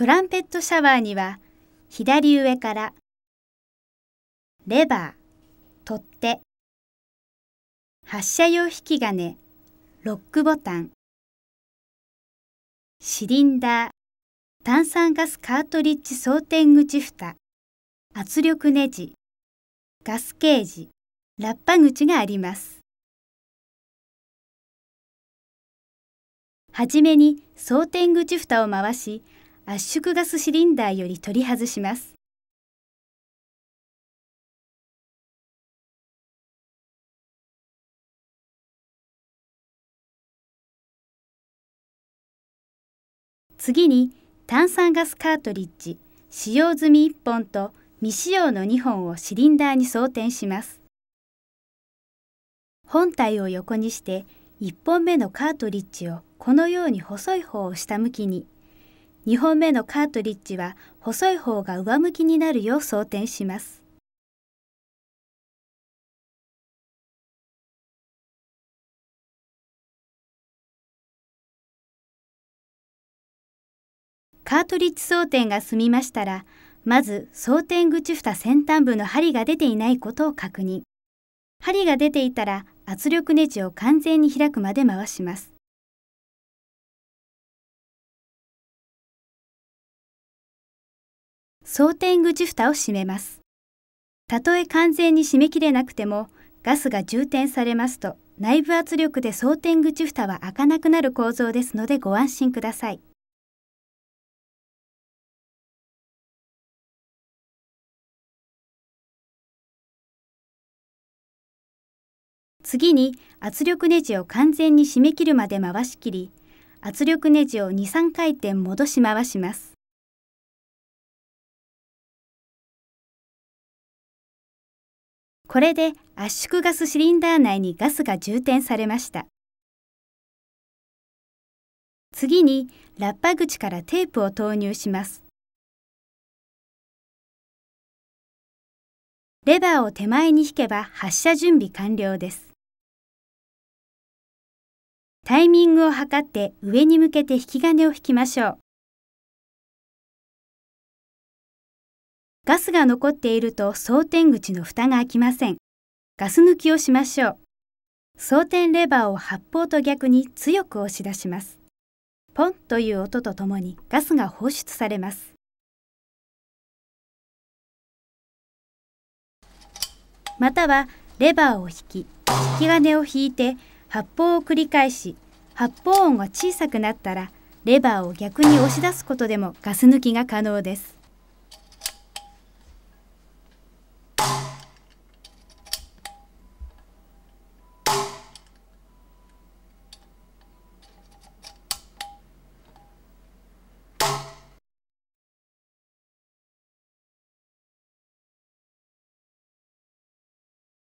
トランペットシャワーには左上からレバー、取っ手発射用引き金、ロックボタンシリンダー、炭酸ガスカートリッジ装填口蓋、圧力ネジ、ガスケージ、ラッパ口があります。はじめに装填口蓋を回し、圧縮ガスシリンダーより取り外します次に炭酸ガスカートリッジ使用済み1本と未使用の2本をシリンダーに装填します本体を横にして1本目のカートリッジをこのように細い方を下向きに2本目のカートリッジは細い方が上向きになるよう装填します。カートリッジ装填が済みましたら、まず装填口蓋先端部の針が出ていないことを確認。針が出ていたら圧力ネジを完全に開くまで回します。装填口蓋を閉めます。たとえ完全に閉め切れなくても、ガスが充填されますと、内部圧力で装填口蓋は開かなくなる構造ですのでご安心ください。次に圧力ネジを完全に締め切るまで回し切り、圧力ネジを2、3回転戻し回します。これで圧縮ガスシリンダー内にガスが充填されました次にラッパ口からテープを投入しますレバーを手前に引けば発射準備完了ですタイミングを測って上に向けて引き金を引きましょうガスが残っていると装填口の蓋が開きません。ガス抜きをしましょう。装填レバーを発泡と逆に強く押し出します。ポンという音とともにガスが放出されます。またはレバーを引き、引き金を引いて発泡を繰り返し、発泡音が小さくなったらレバーを逆に押し出すことでもガス抜きが可能です。